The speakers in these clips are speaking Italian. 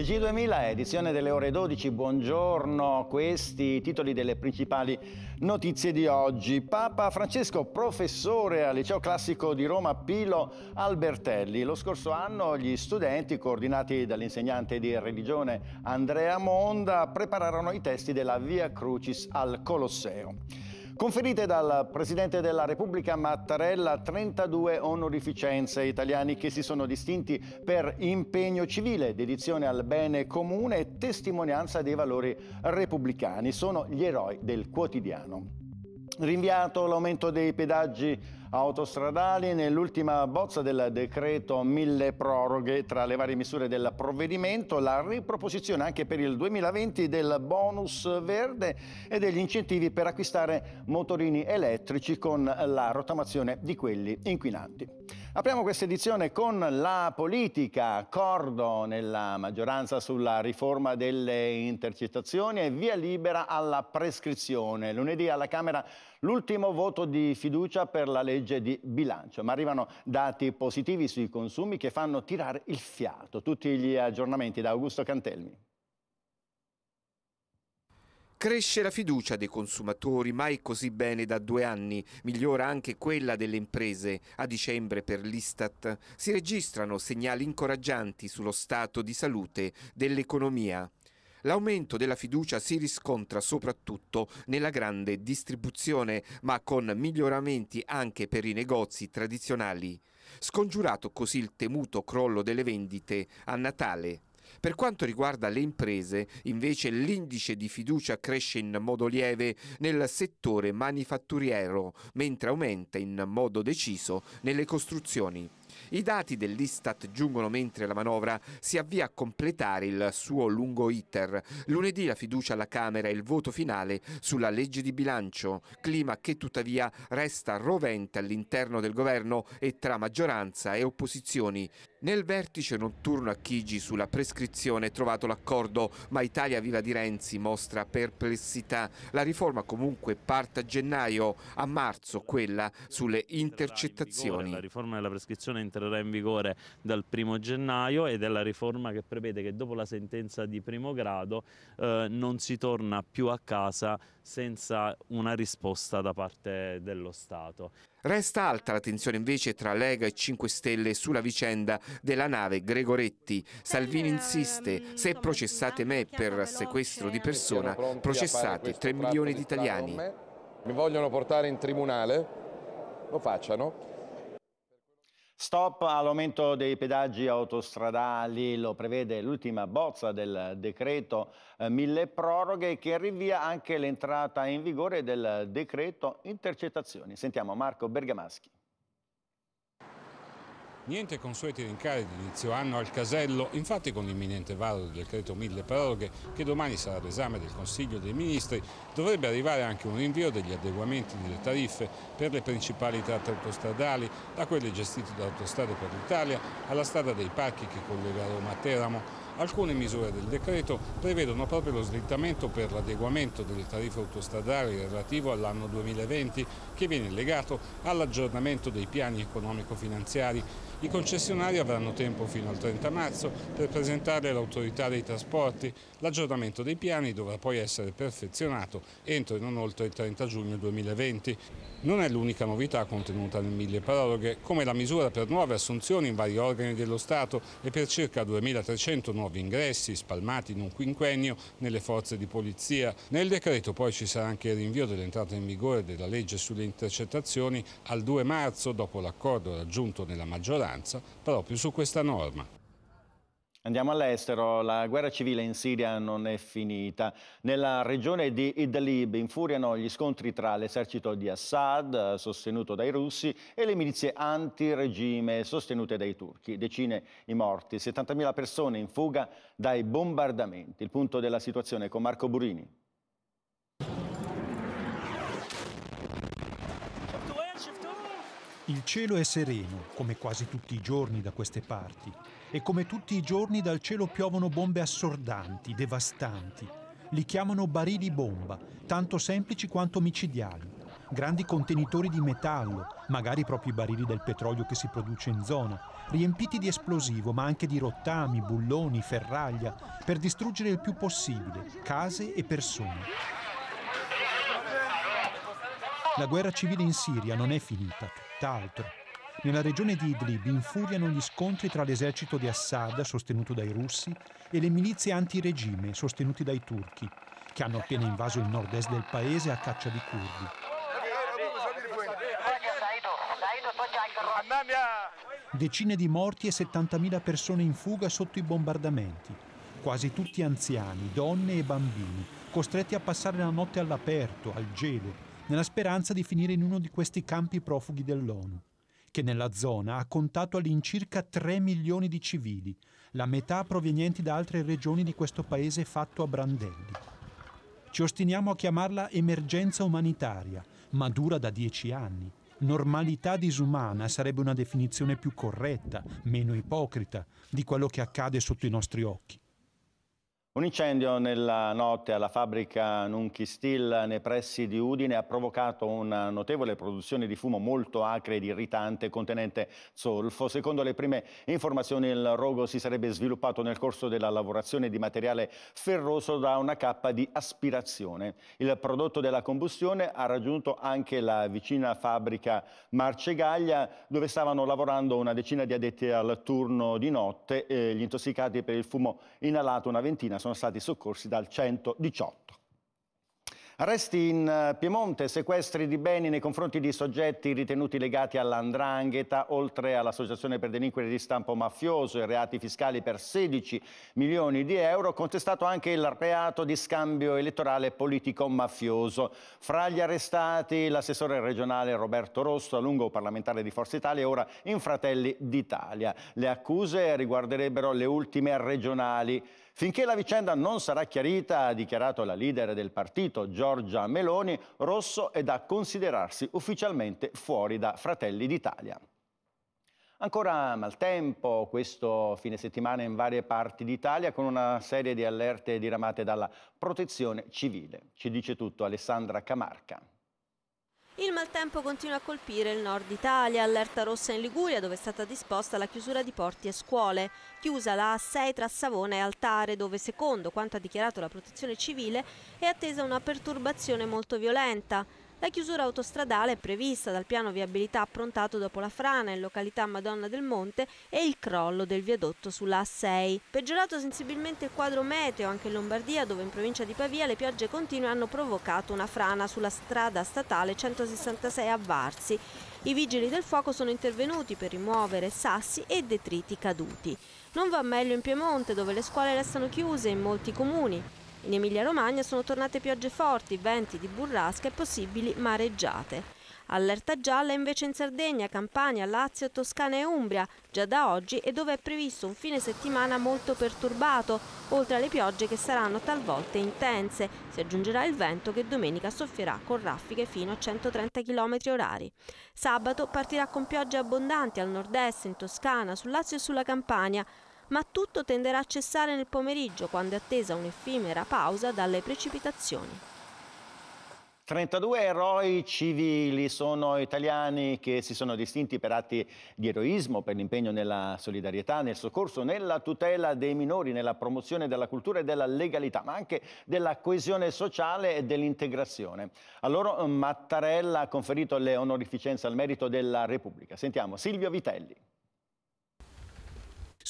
TG2000, edizione delle ore 12, buongiorno, questi i titoli delle principali notizie di oggi. Papa Francesco, professore al Liceo Classico di Roma Pilo Albertelli. Lo scorso anno gli studenti, coordinati dall'insegnante di religione Andrea Monda, prepararono i testi della Via Crucis al Colosseo. Conferite dal Presidente della Repubblica Mattarella 32 onorificenze italiani che si sono distinti per impegno civile, dedizione al bene comune e testimonianza dei valori repubblicani. Sono gli eroi del quotidiano. Rinviato l'aumento dei pedaggi autostradali nell'ultima bozza del decreto mille proroghe tra le varie misure del provvedimento la riproposizione anche per il 2020 del bonus verde e degli incentivi per acquistare motorini elettrici con la rotamazione di quelli inquinanti. Apriamo questa edizione con la politica, accordo nella maggioranza sulla riforma delle intercettazioni e via libera alla prescrizione. Lunedì alla Camera l'ultimo voto di fiducia per la legge di bilancio, ma arrivano dati positivi sui consumi che fanno tirare il fiato. Tutti gli aggiornamenti da Augusto Cantelmi. Cresce la fiducia dei consumatori, mai così bene da due anni, migliora anche quella delle imprese. A dicembre per l'Istat si registrano segnali incoraggianti sullo stato di salute dell'economia. L'aumento della fiducia si riscontra soprattutto nella grande distribuzione, ma con miglioramenti anche per i negozi tradizionali. Scongiurato così il temuto crollo delle vendite a Natale. Per quanto riguarda le imprese, invece l'indice di fiducia cresce in modo lieve nel settore manifatturiero, mentre aumenta in modo deciso nelle costruzioni. I dati dell'Istat giungono mentre la manovra si avvia a completare il suo lungo iter. Lunedì la fiducia alla Camera e il voto finale sulla legge di bilancio, clima che tuttavia resta rovente all'interno del governo e tra maggioranza e opposizioni. Nel vertice notturno a Chigi sulla prescrizione è trovato l'accordo, ma Italia Viva di Renzi mostra perplessità. La riforma comunque parte a gennaio, a marzo quella sulle intercettazioni. La riforma della prescrizione entrerà in vigore dal primo gennaio ed è la riforma che prevede che dopo la sentenza di primo grado eh, non si torna più a casa senza una risposta da parte dello Stato. Resta alta la tensione invece tra Lega e 5 Stelle sulla vicenda della nave Gregoretti. Salvini eh, insiste, mm, se processate me per sequestro di eh. persona, processate 3 milioni di italiani. Mi vogliono portare in tribunale, lo facciano Stop all'aumento dei pedaggi autostradali, lo prevede l'ultima bozza del decreto eh, mille proroghe che rinvia anche l'entrata in vigore del decreto intercettazioni. Sentiamo Marco Bergamaschi. Niente consueti rincari di inizio anno al casello, infatti con l'imminente varo del decreto mille proroghe che domani sarà l'esame del Consiglio dei Ministri, dovrebbe arrivare anche un rinvio degli adeguamenti delle tariffe per le principali tratte autostradali, da quelle gestite da Autostrade per l'Italia alla strada dei parchi che collega Roma a Teramo. Alcune misure del decreto prevedono proprio lo slittamento per l'adeguamento delle tariffe autostradali relativo all'anno 2020 che viene legato all'aggiornamento dei piani economico-finanziari. I concessionari avranno tempo fino al 30 marzo per presentare all'autorità dei trasporti. L'aggiornamento dei piani dovrà poi essere perfezionato entro e non oltre il 30 giugno 2020. Non è l'unica novità contenuta nel mille proroghe, come la misura per nuove assunzioni in vari organi dello Stato e per circa 2.300 nuove nuovi ingressi spalmati in un quinquennio nelle forze di polizia. Nel decreto poi ci sarà anche il rinvio dell'entrata in vigore della legge sulle intercettazioni al 2 marzo dopo l'accordo raggiunto nella maggioranza proprio su questa norma. Andiamo all'estero, la guerra civile in Siria non è finita. Nella regione di Idlib infuriano gli scontri tra l'esercito di Assad, sostenuto dai russi, e le milizie anti-regime, sostenute dai turchi. Decine i morti, 70.000 persone in fuga dai bombardamenti. Il punto della situazione con Marco Burini. Il cielo è sereno, come quasi tutti i giorni da queste parti, e come tutti i giorni dal cielo piovono bombe assordanti, devastanti. Li chiamano barili bomba, tanto semplici quanto micidiali. Grandi contenitori di metallo, magari proprio i barili del petrolio che si produce in zona, riempiti di esplosivo, ma anche di rottami, bulloni, ferraglia, per distruggere il più possibile case e persone. La guerra civile in Siria non è finita, tutt'altro. Nella regione di Idlib infuriano gli scontri tra l'esercito di Assad, sostenuto dai russi, e le milizie antiregime, sostenute dai turchi, che hanno appena invaso il nord-est del paese a caccia di curdi. Decine di morti e 70.000 persone in fuga sotto i bombardamenti, quasi tutti anziani, donne e bambini, costretti a passare la notte all'aperto, al gelo, nella speranza di finire in uno di questi campi profughi dell'ONU, che nella zona ha contato all'incirca 3 milioni di civili, la metà provenienti da altre regioni di questo paese fatto a brandelli. Ci ostiniamo a chiamarla emergenza umanitaria, ma dura da dieci anni. Normalità disumana sarebbe una definizione più corretta, meno ipocrita, di quello che accade sotto i nostri occhi. Un incendio nella notte alla fabbrica Nunchi Steel nei pressi di Udine ha provocato una notevole produzione di fumo molto acre ed irritante contenente zolfo. Secondo le prime informazioni il rogo si sarebbe sviluppato nel corso della lavorazione di materiale ferroso da una cappa di aspirazione. Il prodotto della combustione ha raggiunto anche la vicina fabbrica Marcegaglia dove stavano lavorando una decina di addetti al turno di notte. Eh, gli intossicati per il fumo inalato una ventina sono sono stati soccorsi dal 118. Arresti in eh, Piemonte, sequestri di beni nei confronti di soggetti ritenuti legati all'andrangheta, oltre all'Associazione per delinquere di stampo mafioso e reati fiscali per 16 milioni di euro, contestato anche il reato di scambio elettorale politico-mafioso. Fra gli arrestati l'assessore regionale Roberto Rosso, a lungo parlamentare di Forza Italia e ora in Fratelli d'Italia. Le accuse riguarderebbero le ultime regionali. Finché la vicenda non sarà chiarita, ha dichiarato la leader del partito Giorgia Meloni, Rosso è da considerarsi ufficialmente fuori da Fratelli d'Italia. Ancora maltempo questo fine settimana in varie parti d'Italia con una serie di allerte diramate dalla protezione civile. Ci dice tutto Alessandra Camarca. Il maltempo continua a colpire il nord Italia, allerta rossa in Liguria dove è stata disposta la chiusura di porti e scuole, chiusa la A6 tra Savona e Altare dove secondo quanto ha dichiarato la protezione civile è attesa una perturbazione molto violenta. La chiusura autostradale è prevista dal piano viabilità approntato dopo la frana in località Madonna del Monte e il crollo del viadotto sulla A6. Peggiorato sensibilmente il quadro meteo anche in Lombardia, dove in provincia di Pavia le piogge continue hanno provocato una frana sulla strada statale 166 a Varsi. I vigili del fuoco sono intervenuti per rimuovere sassi e detriti caduti. Non va meglio in Piemonte, dove le scuole restano chiuse in molti comuni. In Emilia-Romagna sono tornate piogge forti, venti di burrasca e possibili mareggiate. Allerta gialla invece in Sardegna, Campania, Lazio, Toscana e Umbria, già da oggi e dove è previsto un fine settimana molto perturbato, oltre alle piogge che saranno talvolta intense. Si aggiungerà il vento che domenica soffierà con raffiche fino a 130 km orari. Sabato partirà con piogge abbondanti al nord-est, in Toscana, sul Lazio e sulla Campania, ma tutto tenderà a cessare nel pomeriggio quando è attesa un'effimera pausa dalle precipitazioni. 32 eroi civili sono italiani che si sono distinti per atti di eroismo, per l'impegno nella solidarietà, nel soccorso, nella tutela dei minori, nella promozione della cultura e della legalità, ma anche della coesione sociale e dell'integrazione. A loro Mattarella ha conferito le onorificenze al merito della Repubblica. Sentiamo Silvio Vitelli.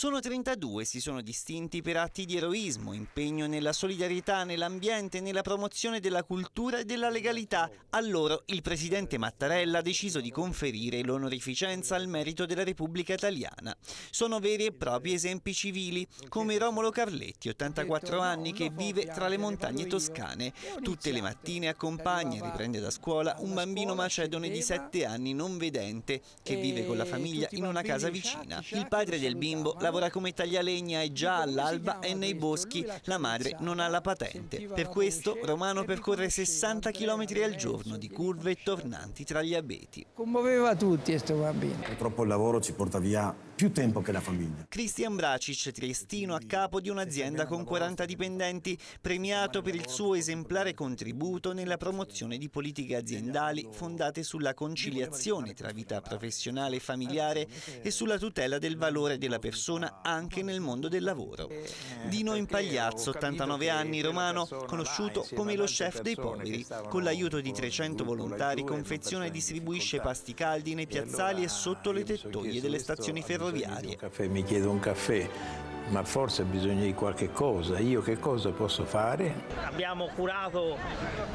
Sono 32 si sono distinti per atti di eroismo, impegno nella solidarietà, nell'ambiente, nella promozione della cultura e della legalità. A loro il presidente Mattarella ha deciso di conferire l'onorificenza al merito della Repubblica Italiana. Sono veri e propri esempi civili, come Romolo Carletti, 84 anni, che vive tra le montagne toscane. Tutte le mattine eh, accompagna e riprende da scuola un bambino macedone di 7 anni non vedente, che vive con la famiglia in una casa vicina. Il padre del bimbo la lavora come taglialegna e già all'alba è nei boschi, la madre non ha la patente. Per questo Romano percorre 60 km al giorno di curve e tornanti tra gli abeti. Commuoveva tutti questo bambino. Purtroppo il lavoro ci porta via più tempo che la famiglia. Cristian Bracic, triestino a capo di un'azienda con 40 dipendenti, premiato per il suo esemplare contributo nella promozione di politiche aziendali fondate sulla conciliazione tra vita professionale e familiare e sulla tutela del valore della persona anche nel mondo del lavoro. Dino Impagliazzo, 89 anni, romano, conosciuto come lo chef dei poveri. Con l'aiuto di 300 volontari confeziona e distribuisce pasti caldi nei piazzali e sotto le tettoie delle stazioni ferroviarie diaria. Un café, me quedo un café. ma forse ha bisogno di qualche cosa. Io che cosa posso fare? Abbiamo curato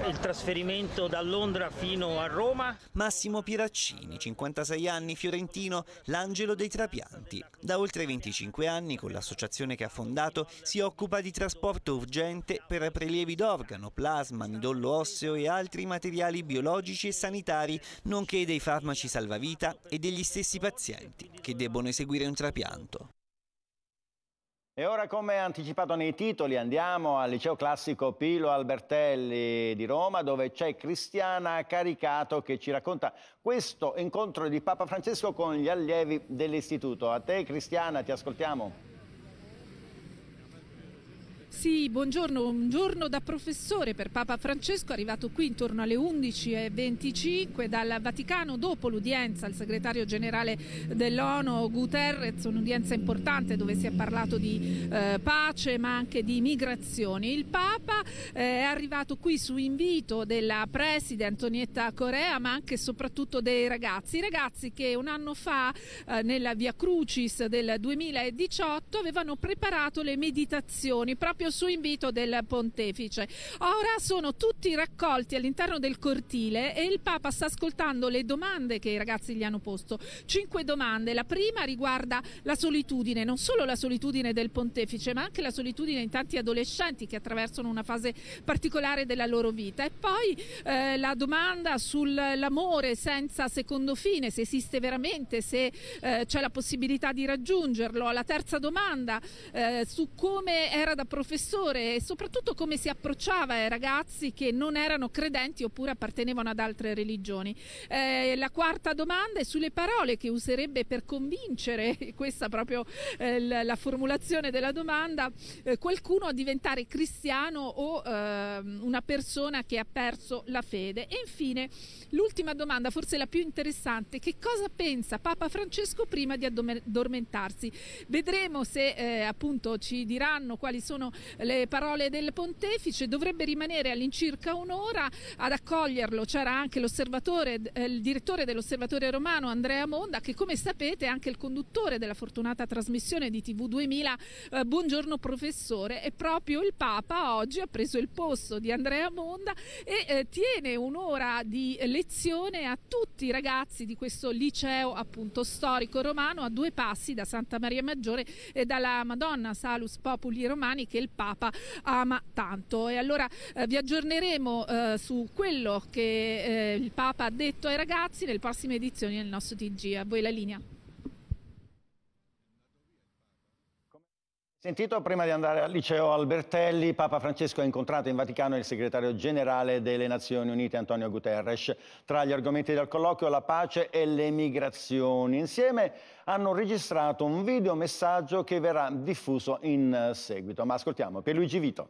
il trasferimento da Londra fino a Roma. Massimo Piraccini, 56 anni, fiorentino, l'angelo dei trapianti. Da oltre 25 anni, con l'associazione che ha fondato, si occupa di trasporto urgente per prelievi d'organo, plasma, midollo osseo e altri materiali biologici e sanitari, nonché dei farmaci salvavita e degli stessi pazienti che debbono eseguire un trapianto. E ora, come anticipato nei titoli, andiamo al liceo classico Pilo Albertelli di Roma, dove c'è Cristiana Caricato che ci racconta questo incontro di Papa Francesco con gli allievi dell'istituto. A te, Cristiana, ti ascoltiamo. Sì, buongiorno, un giorno da professore per Papa Francesco, arrivato qui intorno alle 11.25 dal Vaticano dopo l'udienza al segretario generale dell'ONU Guterres, un'udienza importante dove si è parlato di eh, pace ma anche di migrazioni. Il Papa eh, è arrivato qui su invito della preside Antonietta Corea ma anche e soprattutto dei ragazzi, i ragazzi che un anno fa eh, nella Via Crucis del 2018 avevano preparato le meditazioni proprio proprio su invito del pontefice. Ora sono tutti raccolti all'interno del cortile e il Papa sta ascoltando le domande che i ragazzi gli hanno posto. Cinque domande. La prima riguarda la solitudine, non solo la solitudine del pontefice, ma anche la solitudine in tanti adolescenti che attraversano una fase particolare della loro vita. E poi eh, la domanda sull'amore senza secondo fine, se esiste veramente, se eh, c'è la possibilità di raggiungerlo. La terza domanda eh, su come era da professore professore e soprattutto come si approcciava ai ragazzi che non erano credenti oppure appartenevano ad altre religioni. Eh, la quarta domanda è sulle parole che userebbe per convincere, questa proprio eh, la, formulazione della domanda, eh, qualcuno a diventare cristiano o ehm, una persona che ha perso la fede. E infine l'ultima domanda, forse la più interessante, che cosa pensa Papa Francesco prima di addormentarsi? Vedremo se eh, appunto ci diranno quali sono le parole del pontefice, dovrebbe rimanere all'incirca un'ora ad accoglierlo. C'era anche l'osservatore, eh, il direttore dell'osservatorio romano Andrea Monda, che come sapete è anche il conduttore della fortunata trasmissione di TV 2000, eh, Buongiorno professore, e proprio il Papa oggi ha preso il posto di Andrea Monda e eh, tiene un'ora di lezione a tutti i ragazzi di questo liceo appunto storico romano a due passi da Santa Maria Maggiore e dalla Madonna Salus Populi Romani che è il Papa ama tanto. E allora eh, vi aggiorneremo eh, su quello che eh, il Papa ha detto ai ragazzi nelle prossime edizioni del nostro TG. A voi la linea. Sentito prima di andare al liceo Albertelli, Papa Francesco ha incontrato in Vaticano il segretario generale delle Nazioni Unite Antonio Guterres. Tra gli argomenti del colloquio la pace e le migrazioni. Insieme hanno registrato un videomessaggio che verrà diffuso in seguito. Ma ascoltiamo Pierluigi Vito.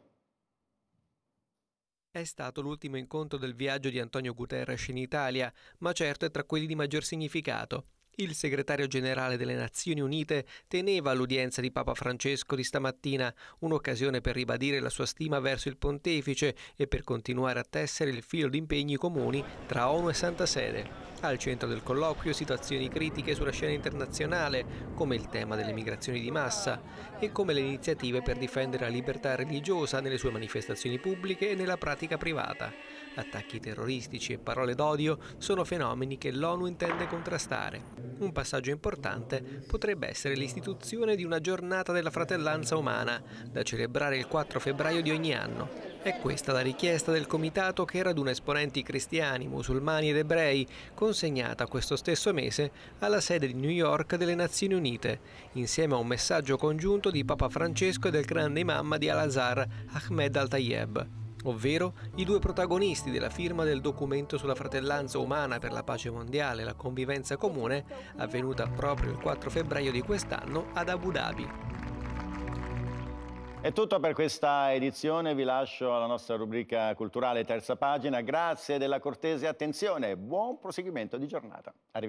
È stato l'ultimo incontro del viaggio di Antonio Guterres in Italia, ma certo è tra quelli di maggior significato. Il segretario generale delle Nazioni Unite teneva l'udienza di Papa Francesco di stamattina, un'occasione per ribadire la sua stima verso il pontefice e per continuare a tessere il filo di impegni comuni tra ONU e Santa Sede al centro del colloquio situazioni critiche sulla scena internazionale, come il tema delle migrazioni di massa e come le iniziative per difendere la libertà religiosa nelle sue manifestazioni pubbliche e nella pratica privata. Attacchi terroristici e parole d'odio sono fenomeni che l'ONU intende contrastare. Un passaggio importante potrebbe essere l'istituzione di una giornata della fratellanza umana, da celebrare il 4 febbraio di ogni anno. È questa la richiesta del comitato che raduna esponenti cristiani, musulmani ed ebrei, consegnata questo stesso mese alla sede di New York delle Nazioni Unite, insieme a un messaggio congiunto di Papa Francesco e del grande imam di Al-Azhar, Ahmed al tayeb ovvero i due protagonisti della firma del documento sulla fratellanza umana per la pace mondiale e la convivenza comune, avvenuta proprio il 4 febbraio di quest'anno ad Abu Dhabi. È tutto per questa edizione, vi lascio alla nostra rubrica culturale terza pagina. Grazie della cortese attenzione, buon proseguimento di giornata. Arrivederci.